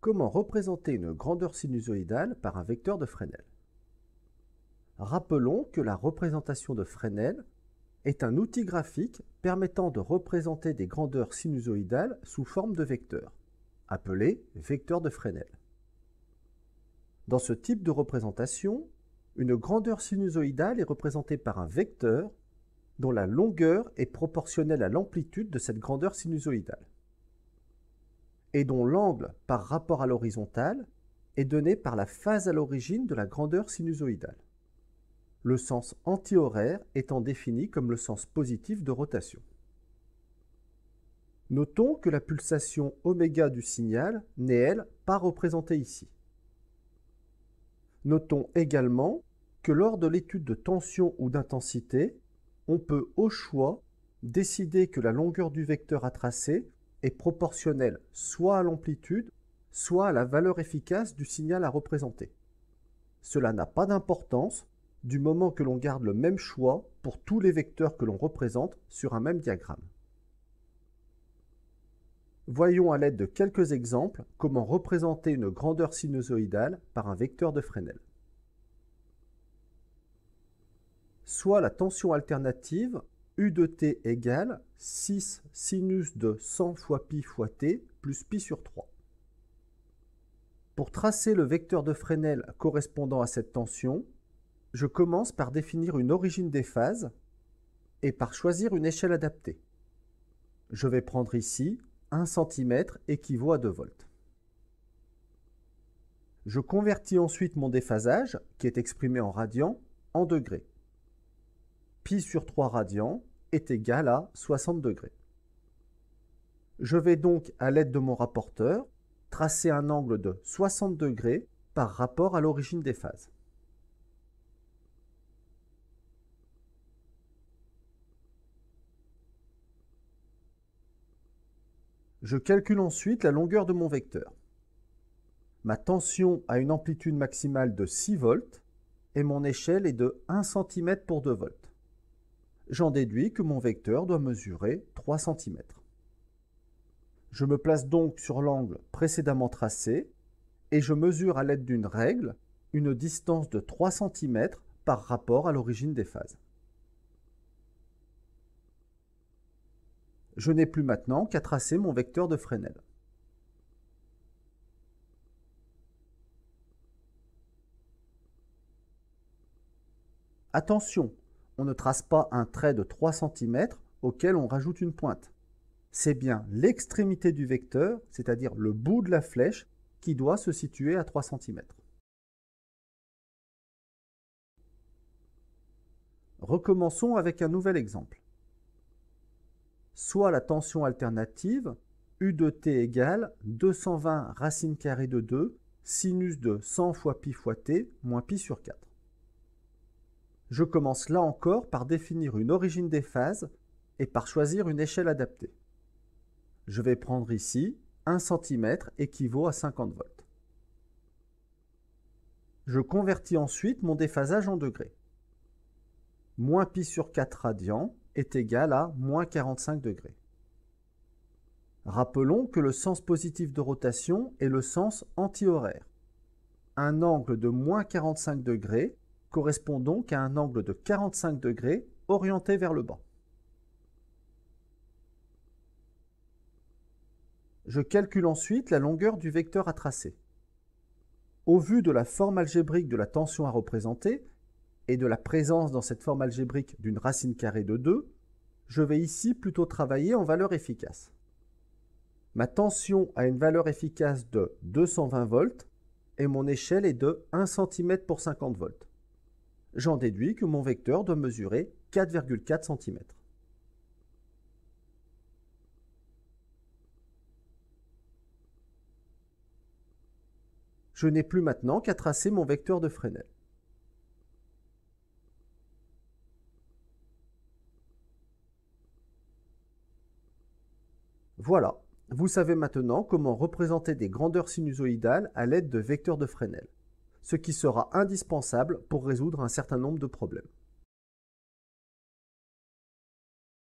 Comment représenter une grandeur sinusoïdale par un vecteur de Fresnel Rappelons que la représentation de Fresnel est un outil graphique permettant de représenter des grandeurs sinusoïdales sous forme de vecteurs, appelés vecteurs de Fresnel. Dans ce type de représentation, une grandeur sinusoïdale est représentée par un vecteur dont la longueur est proportionnelle à l'amplitude de cette grandeur sinusoïdale et dont l'angle par rapport à l'horizontale est donné par la phase à l'origine de la grandeur sinusoïdale. Le sens antihoraire étant défini comme le sens positif de rotation. Notons que la pulsation oméga du signal n'est elle pas représentée ici. Notons également que lors de l'étude de tension ou d'intensité, on peut au choix décider que la longueur du vecteur à tracer est proportionnelle soit à l'amplitude, soit à la valeur efficace du signal à représenter. Cela n'a pas d'importance du moment que l'on garde le même choix pour tous les vecteurs que l'on représente sur un même diagramme. Voyons à l'aide de quelques exemples comment représenter une grandeur sinusoïdale par un vecteur de Fresnel. Soit la tension alternative U de t égale 6 sinus de 100 fois pi fois t plus pi sur 3. Pour tracer le vecteur de Fresnel correspondant à cette tension, je commence par définir une origine des phases et par choisir une échelle adaptée. Je vais prendre ici 1 cm équivaut à 2 volts. Je convertis ensuite mon déphasage, qui est exprimé en radians, en degrés. Pi sur 3 radians est égal à 60 degrés. Je vais donc, à l'aide de mon rapporteur, tracer un angle de 60 degrés par rapport à l'origine des phases. Je calcule ensuite la longueur de mon vecteur. Ma tension a une amplitude maximale de 6 volts et mon échelle est de 1 cm pour 2 volts j'en déduis que mon vecteur doit mesurer 3 cm. Je me place donc sur l'angle précédemment tracé et je mesure à l'aide d'une règle une distance de 3 cm par rapport à l'origine des phases. Je n'ai plus maintenant qu'à tracer mon vecteur de Fresnel. Attention, on ne trace pas un trait de 3 cm auquel on rajoute une pointe. C'est bien l'extrémité du vecteur, c'est-à-dire le bout de la flèche, qui doit se situer à 3 cm. Recommençons avec un nouvel exemple. Soit la tension alternative, U de t égale 220 racine carrée de 2 sinus de 100 fois pi fois t moins pi sur 4 je commence là encore par définir une origine des phases et par choisir une échelle adaptée. Je vais prendre ici 1 cm équivaut à 50 volts. Je convertis ensuite mon déphasage en degrés. Moins pi sur 4 radians est égal à moins 45 degrés. Rappelons que le sens positif de rotation est le sens antihoraire. Un angle de moins 45 degrés correspond donc à un angle de 45 degrés orienté vers le bas. Je calcule ensuite la longueur du vecteur à tracer. Au vu de la forme algébrique de la tension à représenter et de la présence dans cette forme algébrique d'une racine carrée de 2, je vais ici plutôt travailler en valeur efficace. Ma tension a une valeur efficace de 220 volts et mon échelle est de 1 cm pour 50 volts. J'en déduis que mon vecteur doit mesurer 4,4 cm. Je n'ai plus maintenant qu'à tracer mon vecteur de Fresnel. Voilà, vous savez maintenant comment représenter des grandeurs sinusoïdales à l'aide de vecteurs de Fresnel ce qui sera indispensable pour résoudre un certain nombre de problèmes.